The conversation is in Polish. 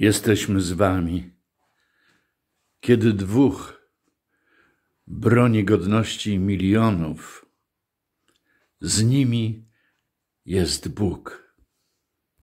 jesteśmy z Wami. Kiedy dwóch broni godności milionów, z nimi jest Bóg.